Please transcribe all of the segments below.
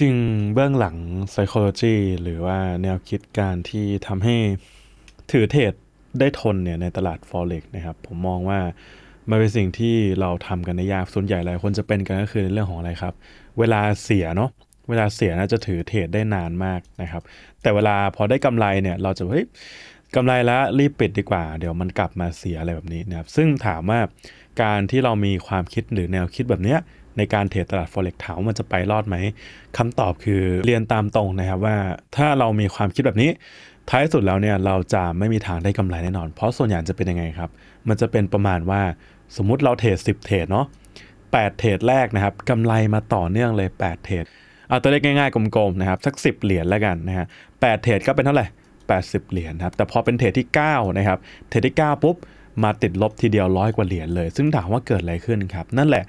จริงเบื้องหลัง psychology หรือว่าแนวคิดการที่ทำให้ถือเทศได้ทนเนี่ยในตลาด forex นะครับผมมองว่า มันเป็นสิ่งที่เราทำกันในยากส่วนใหญ่หลายคนจะเป็นกันก็คือในเรื่องของอะไรครับ เวลาเสียเนาะเวลาเสียนะจะถือเทรดได้นานมากนะครับ แต่เวลาพอได้กำไรเนี่ย เราจะเฮ้ยกำไรแล้วรีบปิดดีกว่า เดี๋ยวมันกลับมาเสียอะไรแบบนี้นะครับซึ่งถามว่าการที่เรามีความคิดหรือแนวคิดแบบเนี้ยในการเทรดตลาด forex ถามมันจะไปรอดไหมคำตอบคือเรียนตามตรงนะครับ ว่าถ้าเรามีความคิดแบบนี้ท้ายสุดแล้วเนี่ยเราจะไม่มีทางได้กำไรแน่นอน เพราะส่วนใหญ่จะเป็นยังไงครับ มันจะเป็นประมาณว่าสมมุติเราเทรด10 เทรดเนาะ8เทรดแรกนะครับกำไรมาต่อเนื่องเลย 8 เทรดเอาตัวเลขง่ายๆ กลมๆนะครับสัก 10 เหรียญแล้วกันนะฮะแเทรดก็เป็นเท่าไหร่80 เหรียญครับ แต่พอเป็นเทรดที่9นะครับเทรดที่ 9 ปุ๊บมาติดลบทีเดียวร้อยกว่าเหรียญเลยซึ่งถามว่าเกิดอะไรขึ้นครับ นั่นแหละ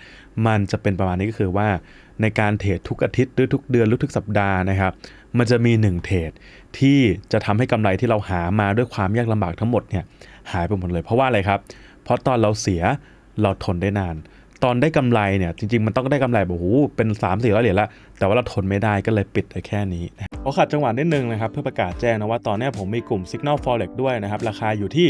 มันจะเป็นประมาณนี้ก็คือว่าในการเทรดทุกอาทิตย์หรือทุกเดือนหรือทุกสัปดาห์นะครับ มันจะมี 1 เทรดที่จะทำให้กำไรที่เราหามาด้วยความยากลำบากทั้งหมดเนี่ยหายไปหมดเลยเพราะว่าอะไรครับเพราะตอนเราเสียเราทนได้นานตอนได้กำไรเนี่ย จริง ๆมันต้องได้กำไรแบบโอ้โหเป็น 3 4อยเหรียญละแต่ว่าเราทนไม่ได้ก็เลยปิดไปแค่นี้ขอขัดจังหวะนิดนึงนะครับเพื่อประกาศแจ้งนะว่าตอนนี้ผมมีกลุ่ม Signal Forex ด้วยนะครับ ราคาอยู่ที่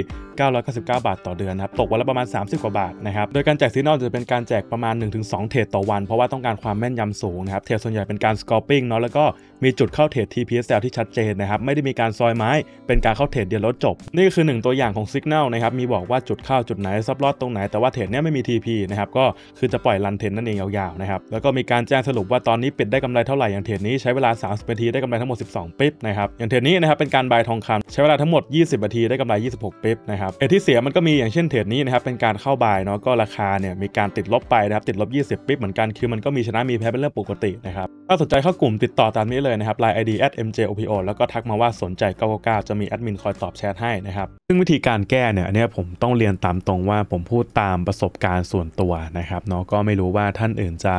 999 บาทต่อเดือนนะครับตกวันละประมาณ 30 กว่าบาทนะครับ โดยการแจก Signal จะเป็นการแจกประมาณ 1-2 เทรดต่อวัน เพราะว่าต้องการความแม่นยำสูงนะครับเทรดส่วนใหญ่เป็นการสกอปปิ้งเนาะแล้วก็มีจุดเข้าเทรด TPSL ที่ชัดเจนนะครับไม่ได้มีการซอยไม้เป็นการเข้าเทรดเดียวแล้วจบ นี่คือ 1 ตัวอย่างของ Signal นะครับมีบอกว่าจุดเข้า จุดไหนซับลอดตรงไหนแต่ว่าเทรดเนี้ยไม่มี TP นะครับก็คือจะปล่อยรันเทรดนั่นเองยาวๆนะครับแล้วก็มีการแจ้งสรุปว่าตอนนี้ปิดได้กำไรเท่าไหร่ อย่างเทรดนี้ใช้เวลา 30 นาทีได้กำไรทั้งหมด 12ปิ๊บนะครับอย่างเทรดนี้นะครับเป็นการบายทองคำใช้เวลาทั้งหมด 20 นาทีได้กำไร 26ปิ๊บนะครับเอที่เสียมันก็มีอย่างเช่นเทรดนี้นะครับเป็นการเข้าบายเนาะก็ราคาเนี่ยมีการติดลบไปนะครับติดลบ 20ปิ๊บเหมือนกันคือมันก็มีชนะมีแพ้เป็นเรื่องปกตินะครับถ้าสนใจเข้ากลุ่มติดต่อตามนี้เลยนะครับ Line ID at mjopo แล้วก็ทักมาว่าสนใจ999จะมีแอดมินคอยตอบแชทให้นะครับ ซึ่งวิธีการแก้เนี่ยอันนี้ผมต้องเรียนตามตรงว่าผมพูดตามประสบการณ์ส่วนตัวนะครับเนาะก็ไม่รู้ว่าท่านอื่นจะ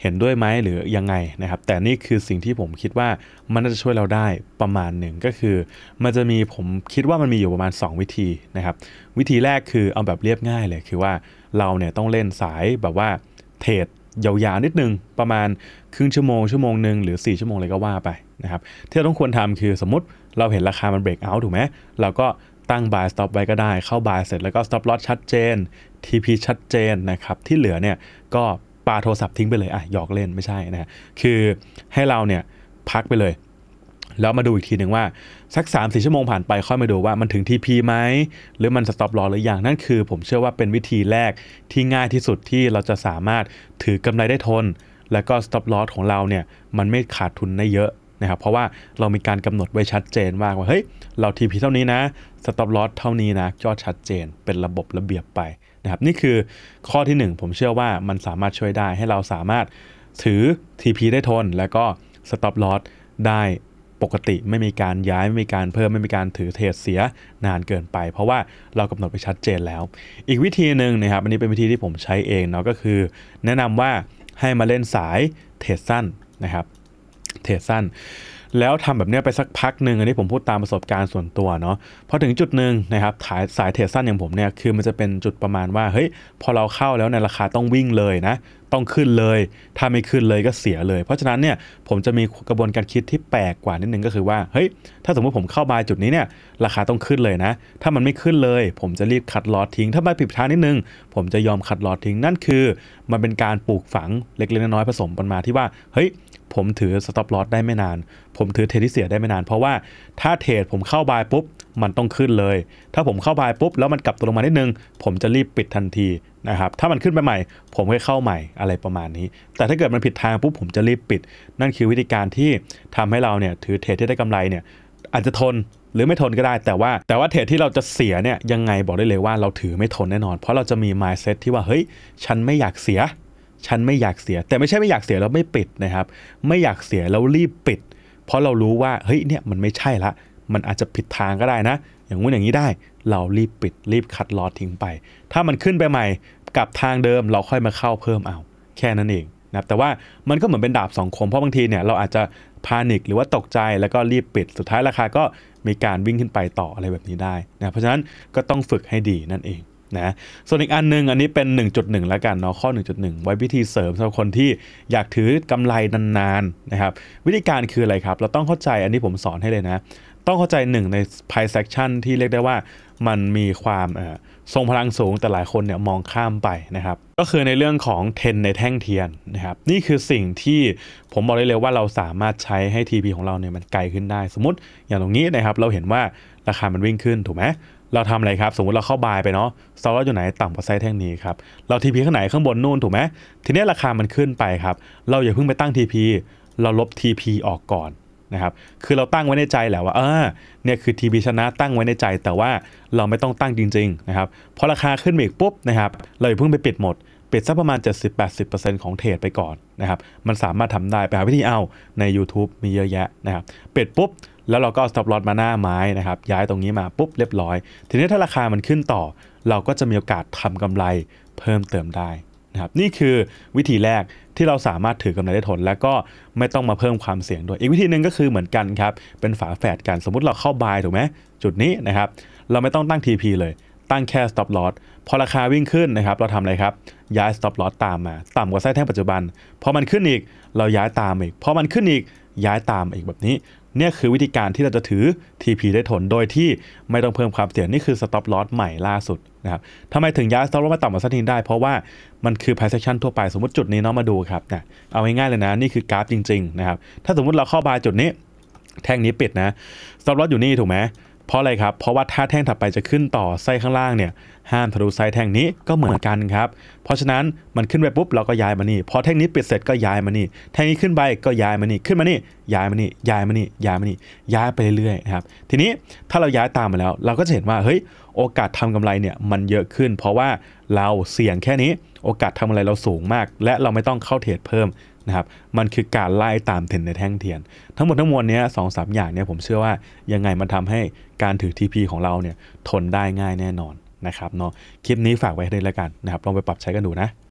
เห็นด้วยไหมหรือยังไงนะครับ แต่นี่คือสิ่งที่ผมคิดว่ามันน่าจะช่วยเราได้ประมาณหนึ่งก็คือ มันจะมีผมคิดว่ามันมีอยู่ประมาณ 2 วิธีนะครับวิธีแรกคือเอาแบบเรียบง่ายเลยคือว่าเราเนี่ยต้องเล่นสายแบบว่าเทรดยาวๆนิดนึง ประมาณครึ่งชั่วโมงชั่วโมงหนึ่งหรือ 4 ชั่วโมงเลยก็ว่าไป นะครับ ที่เราต้องควรทำคือสมมติเราเห็นราคามันเบรกเอาท์ถูกไหมเราก็ตั้งบายสต็อปไว้ก็ได้เข้าบายเสร็จแล้วก็สต็อปลอ s ชัดเจน TP ชัดเจน นะครับ ที่เหลือเนี่ย ก็ปาโทรศัพท์ทิ้งไปเลย อ่ะหยอกเล่นไม่ใช่นะคือให้เราเนี่ยพักไปเลยแล้วมาดูอีกทีหนึ่งว่าสัก3าสี่ชั่วโมงผ่านไปค่อยมาดูว่ามันถึงทีพีไหมหรือมันสต็อปลอหรือยังนั่นคือผมเชื่อว่าเป็นวิธีแรกที่ง่ายที่สุดที่เราจะสามารถถือกำไรได้ทน แล้วก็สต็อปลอของเราเนี่ยมันไม่ขาดทุนได้เยอะนะครับเพราะว่าเรามีการกำหนดไว้ชัดเจนว่าว่าเฮ้ยเราทีพีเท่านี้นะสต็อปลอสเท่านี้นะยอดชัดเจนเป็นระบบระเบียบไปนะครับนี่คือข้อที่ 1 ผมเชื่อว่ามันสามารถช่วยได้ให้เราสามารถถือ TP ได้ทนแล้วก็สต็อปลอสได้ปกติไม่มีการย้ายไม่มีการเพิ่มไม่มีการถือเทรดเสียนานเกินไปเพราะว่าเรากำหนดไปชัดเจนแล้ว อีกวิธีหนึ่งนะครับอันนี้เป็นวิธีที่ผมใช้เองเนาะก็คือ แนะนำว่าให้มาเล่นสายเทรดสั้นนะครับ เทรดสั้นแล้วทำแบบนี้ไปสักพักหนึ่งอันนี้ผมพูดตามประสบการณ์ส่วนตัวเนาะพอถึงจุดหนึ่งนะครับสายสายเทสซสั้นอย่างผมเนี่ยคือมันจะเป็นจุดประมาณว่าเฮ้ยพอเราเข้าแล้วในราคาต้องวิ่งเลยนะต้องขึ้นเลย ถ้าไม่ขึ้นเลยก็เสียเลยเพราะฉะนั้นเนี่ยผมจะมีกระบวนการคิดที่แปลกกว่านิดนึงก็คือว่าเฮ้ยถ้าสมมติผมเข้ามาจุดนี้เนี่ยราคาต้องขึ้นเลยนะ ถ้ามันไม่ขึ้นเลย ผมจะรีบคัดลอดทิ้งถ้ามันผิดทางนิดนึงผมจะยอมคัดลอดทิ้งนั่นคือมันเป็นการปลูกฝังเล็กๆน้อยๆผสมกันมาที่ว่าเฮ้ยผมถือสต็อปลอสได้ไม่นาน ผมถือเทรดที่เสียได้ไม่นาน เพราะว่าถ้าเทรดผมเข้าบายปุ๊บ มันต้องขึ้นเลย ถ้าผมเข้าบายปุ๊บแล้วมันกลับตัวลงมานิดนึง ผมจะรีบปิดทันทีนะครับ ถ้ามันขึ้นไปใหม่ ผมค่อยเข้าใหม่อะไรประมาณนี้ แต่ถ้าเกิดมันผิดทางปุ๊บผมจะรีบปิด นั่นคือวิธีการที่ทำให้เราเนี่ยถือเทรดที่ได้กำไรเนี่ยอาจจะทนหรือไม่ทนก็ได้ แต่ว่าแต่ว่าเทรดที่เราจะเสียเนี่ยยังไงบอกได้เลยว่า เราถือไม่ทนแน่นอน เพราะเราจะมี mindset ที่ว่าเฮ้ยฉันไม่อยากเสียฉันไม่อยากเสียแต่ไม่ใช่ไม่อยากเสียแล้ว ไม่ปิดนะครับ ไม่อยากเสียแล้วรีบปิด เพราะเรารู้ว่าเฮ้ยเนี่ยมันไม่ใช่ละ มันอาจจะผิดทางก็ได้นะ อย่างงู้นอย่างนี้ได้เรารีบปิด รีบคัดลอดทิ้งไป ถ้ามันขึ้นไปใหม่กับทางเดิมเราค่อยมาเข้าเพิ่มเอาแค่นั้นเองนะครับแต่ว่ามันก็เหมือน เป็นดาบสองคมเพราะบางทีเนี่ยเราอาจจะพานิคหรือว่าตกใจแล้วก็รีบปิด สุดท้ายราคาก็มีการวิ่งขึ้นไปต่ออะไรแบบนี้ได้นะเพราะฉะนั้นก็ต้องฝึกให้ดีนั่นเองนะส่วนอีกอันนึงอันนี้เป็น 1.1 แล้วกันเนาะข้อ 1.1 ไว้วิธีเสริมสำหรับคนที่อยากถือกำไรนานๆนะครับวิธีการคืออะไรครับ เราต้องเข้าใจอันนี้ผมสอนให้เลยนะ ต้องเข้าใจหนึ่งใน p r i เ e ็ c t i o n ที่เรียกได้ว่ามันมีความทรงพลังสูงแต่หลายคนเนี่ยมองข้ามไปนะครับก็คือในเรื่องของเทน ในแท่งเทียนนะครับนี่คือสิ่งที่ผมบอกได้เลยว่าเราสามารถใช้ให้ TP ของเราเนี่ยมันไกลขึ้นได้สมมติ อย่างตรงนี้นะครับเราเห็นว่าราคามันวิ่งขึ้นถูกไหมเราทำอะไรครับสมมติเราเข้าบายไปเนาะสต็อกเราอยู่ไหนต่ำกว่าไซส์แท่งนี้ครับเราทีพีข้างไหนข้างบนนู่นถูกไหมทีนี้ราคามันขึ้นไปครับเราอย่าเพิ่งไปตั้ง TP เราลบ TP ออกก่อนนะครับคือเราตั้งไว้ในใจแหละว่าเออเนี่ยคือ TP ชนะตั้งไว้ในใจแต่ว่าเราไม่ต้องตั้งจริงๆนะครับพอราคาขึ้นอีกปุ๊บนะครับเราอย่าเพิ่งไปปิดหมด ปิดสักประมาณ 70-80%ของเทรดไปก่อนนะครับมันสามารถทำได้ไปหาวิธีเอาใน YouTube มีเยอะแยะนะครับปิดปุ๊บแล้วเราก็สต็อปลอตมาหน้าไม้นะครับ ย้ายตรงนี้มาปุ๊บเรียบร้อย ทีนี้ถ้าราคามันขึ้นต่อ เราก็จะมีโอกาสทำกำไรเพิ่มเติมได้นะครับ นี่คือวิธีแรกที่เราสามารถถือกำไรได้ทนแล้วก็ไม่ต้องมาเพิ่มความเสี่ยงด้วย อีกวิธีหนึ่งก็คือเหมือนกันครับ เป็นฝาแฝดกันสมมุติเราเข้าบายถูกไหมจุดนี้นะครับเราไม่ต้องตั้ง TP เลยตั้งแค่ stop loss พอราคาวิ่งขึ้นนะครับ เราทำอะไรครับย้าย stop loss ตามมาต่ำกว่าไส้แท่งปัจจุบันพอมันขึ้นอีกเราย้ายตามอีกพอมันขึ้นอีกย้ายตามอีกแบบนี้เนี่ยคือวิธีการที่เราจะถือ TP ได้ทนโดยที่ไม่ต้องเพิ่มความเสี่ยง นี่คือ stop loss ใหม่ล่าสุดนะครับทำไมถึงย้าย stop loss มาต่ำกว่าสักทีได้เพราะว่ามันคือ price action ทั่วไปสมมติจุดนี้เนาะมาดูครับเนี่ยเอาง่ายๆเลยนะ นี่คือกราฟจริง ๆ นะครับ ถ้าสมมติเราเข้าบายจุดนี้ แท่งนี้ปิดนะ stop loss อยู่นี่ถูกไหมเพราะอะไรครับ เพราะว่าถ้าแท่งถัดไปจะขึ้นต่อไส้ข้างล่างเนี่ย ห้ามทะลุไส้แท่งนี้ก็เหมือนกันครับ เพราะฉะนั้นมันขึ้นไปปุ๊บเราก็ย้ายมานี่พอแท่งนี้ปิดเสร็จก็ย้ายมานี่แท่งนี้ขึ้นไปก็ย้ายมานี่ขึ้นมานี่ย้ายมานี่ย้ายมานี่ย้ายมานี่ย้ายไปเรื่อยๆครับ ทีนี้ถ้าเราย้ายตามมาแล้ว เราก็จะเห็นว่า เฮ้ย โอกาสทำกำไรเนี่ยมันเยอะขึ้น เพราะว่าเราเสี่ยงแค่นี้ โอกาสทำอะไรเราสูงมาก และเราไม่ต้องเข้าเทรดเพิ่มนะครับมันคือการไล่ตามเทรนในแท่งเทียน ทั้งหมดทั้งมวลเนี้ยสองสามอย่างเนี้ยผมเชื่อว่ายังไงมันทำให้การถือ TP ของเราเนี่ยทนได้ง่ายแน่นอนนะครับเนาะคลิปนี้ฝากไว้ให้ด้วยแล้วกันนะครับลองไปปรับใช้กันดูนะ